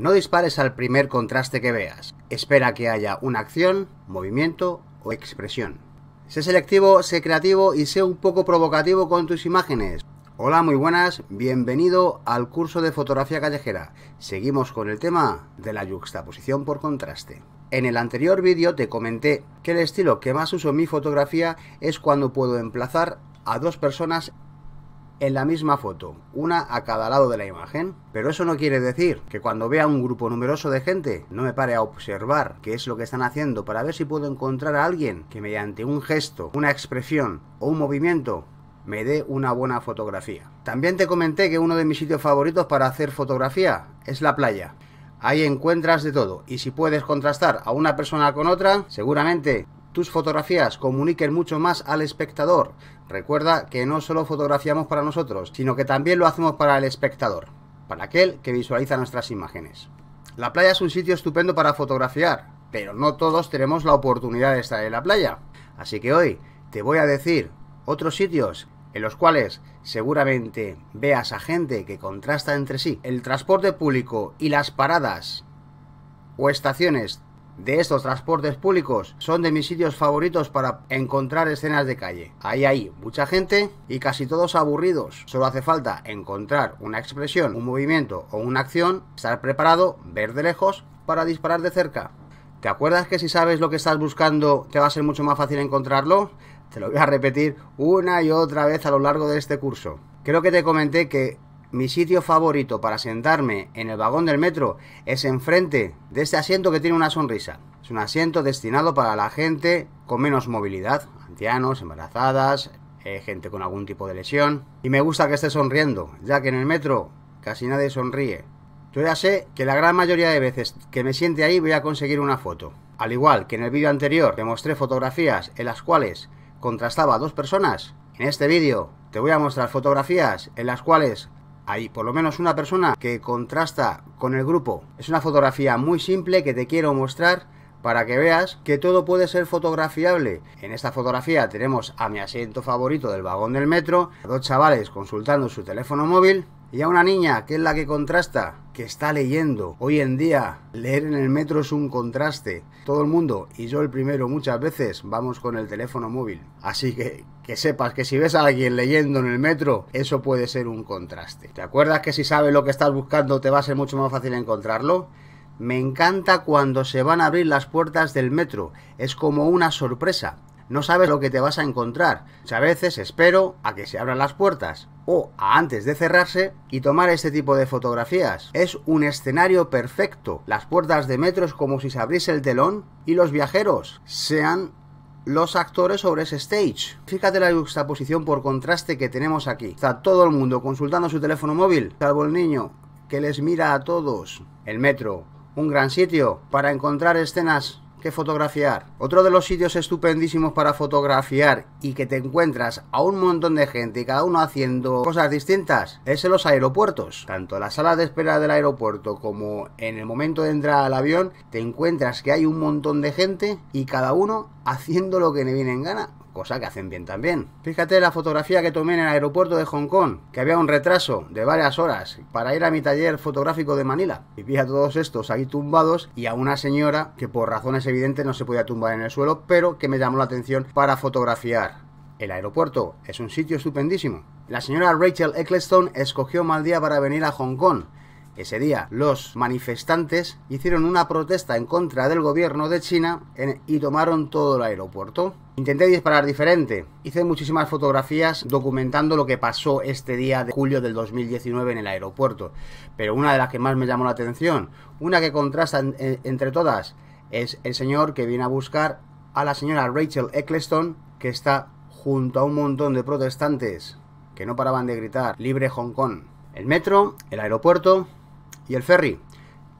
No dispares al primer contraste que veas. Espera que haya una acción, movimiento o expresión. Sé selectivo, sé creativo y sé un poco provocativo con tus imágenes. Hola, muy buenas, bienvenido al curso de fotografía callejera. Seguimos con el tema de la yuxtaposición por contraste. En el anterior vídeo te comenté que el estilo que más uso en mi fotografía es cuando puedo emplazar a dos personas en la misma foto, una a cada lado de la imagen. Pero eso no quiere decir que cuando vea un grupo numeroso de gente no me pare a observar qué es lo que están haciendo para ver si puedo encontrar a alguien que mediante un gesto, una expresión o un movimiento me dé una buena fotografía. También te comenté que uno de mis sitios favoritos para hacer fotografía es la playa. Ahí encuentras de todo y si puedes contrastar a una persona con otra, seguramente tus fotografías comuniquen mucho más al espectador Recuerda que no solo fotografiamos para nosotros, sino que también lo hacemos para el espectador, para aquel que visualiza nuestras imágenes. La playa es un sitio estupendo para fotografiar, pero no todos tenemos la oportunidad de estar en la playa. Así que hoy te voy a decir otros sitios en los cuales seguramente veas a gente que contrasta entre sí. El transporte público y las paradas o estaciones de estos transportes públicos son de mis sitios favoritos para encontrar escenas de calle. Ahí hay mucha gente y casi todos aburridos. Solo hace falta encontrar una expresión, un movimiento o una acción, estar preparado, ver de lejos para disparar de cerca. ¿Te acuerdas que si sabes lo que estás buscando te va a ser mucho más fácil encontrarlo? Te lo voy a repetir una y otra vez a lo largo de este curso. Creo que te comenté que mi sitio favorito para sentarme en el vagón del metro es enfrente de este asiento que tiene una sonrisa. Es un asiento destinado para la gente con menos movilidad, ancianos, embarazadas, eh, gente con algún tipo de lesión. Y me gusta que esté sonriendo, ya que en el metro casi nadie sonríe. Yo ya sé que la gran mayoría de veces que me siente ahí voy a conseguir una foto. Al igual que en el vídeo anterior te mostré fotografías en las cuales contrastaba a dos personas, en este vídeo te voy a mostrar fotografías en las cuales hay por lo menos una persona que contrasta con el grupo. Es una fotografía muy simple que te quiero mostrar para que veas que todo puede ser fotografiable. En esta fotografía tenemos a mi asiento favorito del vagón del metro, a dos chavales consultando su teléfono móvil y a una niña, que es la que contrasta, que está leyendo. Hoy en día, leer en el metro es un contraste. Todo el mundo, y yo el primero muchas veces, vamos con el teléfono móvil. Así que que sepas que si ves a alguien leyendo en el metro, eso puede ser un contraste. ¿Te acuerdas que si sabes lo que estás buscando te va a ser mucho más fácil encontrarlo? Me encanta cuando se van a abrir las puertas del metro. Es como una sorpresa no sabes lo que te vas a encontrar. A veces espero a que se abran las puertas o antes de cerrarse y tomar este tipo de fotografías. Es un escenario perfecto. Las puertas de metro es como si se abriese el telón y los viajeros sean los actores sobre ese stage. Fíjate la juxtaposición por contraste que tenemos aquí. Está todo el mundo consultando su teléfono móvil, salvo el niño, que les mira a todos. El metro, un gran sitio para encontrar escenas que fotografiar. Otro de los sitios estupendísimos para fotografiar y que te encuentras a un montón de gente y cada uno haciendo cosas distintas es en los aeropuertos. Tanto en la sala de espera del aeropuerto como en el momento de entrar al avión te encuentras que hay un montón de gente y cada uno haciendo lo que le viene en gana cosa que hacen bien también. Fíjate la fotografía que tomé en el aeropuerto de Hong Kong, que había un retraso de varias horas para ir a mi taller fotográfico de Manila. Y vi a todos estos ahí tumbados y a una señora que por razones evidentes no se podía tumbar en el suelo, pero que me llamó la atención para fotografiar. El aeropuerto es un sitio estupendísimo. La señora Rachel Ecclestone escogió mal día para venir a Hong Kong ese día, los manifestantes hicieron una protesta en contra del gobierno de China y tomaron todo el aeropuerto. Intenté disparar diferente. Hice muchísimas fotografías documentando lo que pasó este día de julio del 2019 en el aeropuerto. Pero una de las que más me llamó la atención, una que contrasta entre todas, es el señor que viene a buscar a la señora Rachel Eccleston, que está junto a un montón de protestantes que no paraban de gritar, libre Hong Kong. El metro, el aeropuerto, y el ferry.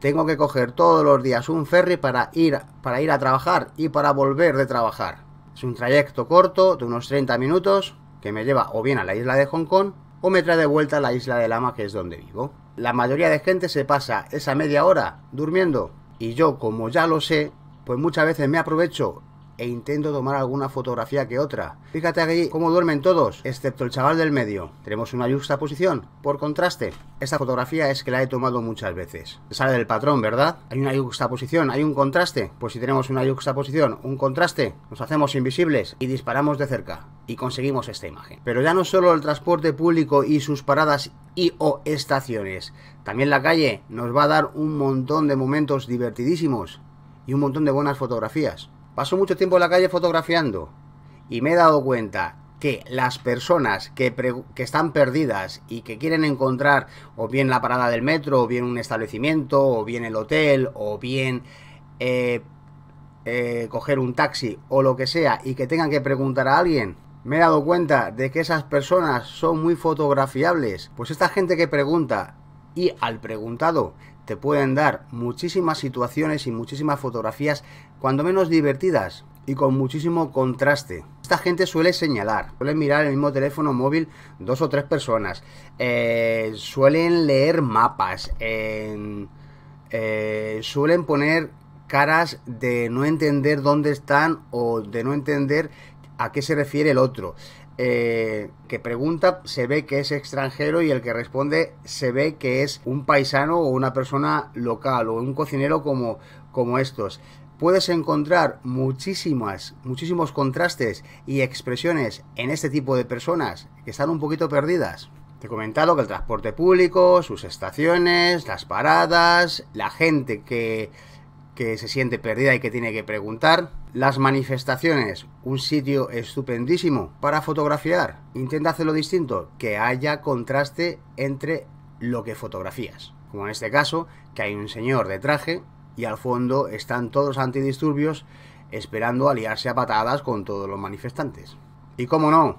Tengo que coger todos los días un ferry para ir, para ir a trabajar y para volver de trabajar. Es un trayecto corto de unos 30 minutos que me lleva o bien a la isla de Hong Kong o me trae de vuelta a la isla de Lama que es donde vivo. La mayoría de gente se pasa esa media hora durmiendo y yo como ya lo sé, pues muchas veces me aprovecho e intento tomar alguna fotografía que otra. Fíjate aquí cómo duermen todos, excepto el chaval del medio. Tenemos una posición. Por contraste, esta fotografía es que la he tomado muchas veces. Sale del patrón, ¿verdad? Hay una posición, hay un contraste. Pues si tenemos una posición, un contraste, nos hacemos invisibles y disparamos de cerca. Y conseguimos esta imagen. Pero ya no solo el transporte público y sus paradas y o estaciones. También la calle nos va a dar un montón de momentos divertidísimos y un montón de buenas fotografías paso mucho tiempo en la calle fotografiando y me he dado cuenta que las personas que, están perdidas y que quieren encontrar o bien la parada del metro, o bien un establecimiento, o bien el hotel, o bien eh, eh, coger un taxi o lo que sea y que tengan que preguntar a alguien, me he dado cuenta de que esas personas son muy fotografiables. Pues esta gente que pregunta y al preguntado te pueden dar muchísimas situaciones y muchísimas fotografías, cuando menos divertidas y con muchísimo contraste. Esta gente suele señalar, suele mirar el mismo teléfono móvil dos o tres personas, eh, suelen leer mapas, eh, suelen poner caras de no entender dónde están o de no entender a qué se refiere el otro. Eh, que pregunta se ve que es extranjero y el que responde se ve que es un paisano o una persona local o un cocinero como, como estos. Puedes encontrar muchísimas, muchísimos contrastes y expresiones en este tipo de personas que están un poquito perdidas. Te he comentado que el transporte público, sus estaciones, las paradas, la gente que, que se siente perdida y que tiene que preguntar, las manifestaciones, un sitio estupendísimo para fotografiar. Intenta hacerlo distinto, que haya contraste entre lo que fotografías. Como en este caso, que hay un señor de traje y al fondo están todos antidisturbios esperando aliarse a patadas con todos los manifestantes. Y cómo no,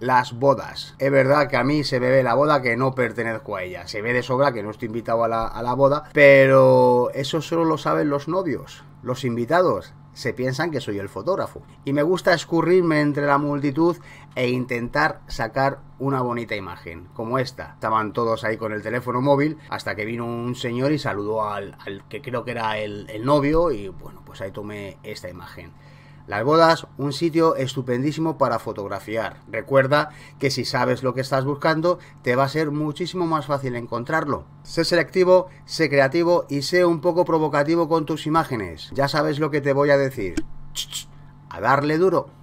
las bodas. Es verdad que a mí se ve la boda que no pertenezco a ella. Se ve de sobra que no estoy invitado a la, a la boda, pero eso solo lo saben los novios, los invitados se piensan que soy el fotógrafo. Y me gusta escurrirme entre la multitud e intentar sacar una bonita imagen, como esta. Estaban todos ahí con el teléfono móvil hasta que vino un señor y saludó al, al que creo que era el, el novio y bueno, pues ahí tomé esta imagen. Las bodas, un sitio estupendísimo para fotografiar. Recuerda que si sabes lo que estás buscando, te va a ser muchísimo más fácil encontrarlo. Sé selectivo, sé creativo y sé un poco provocativo con tus imágenes. Ya sabes lo que te voy a decir. A darle duro.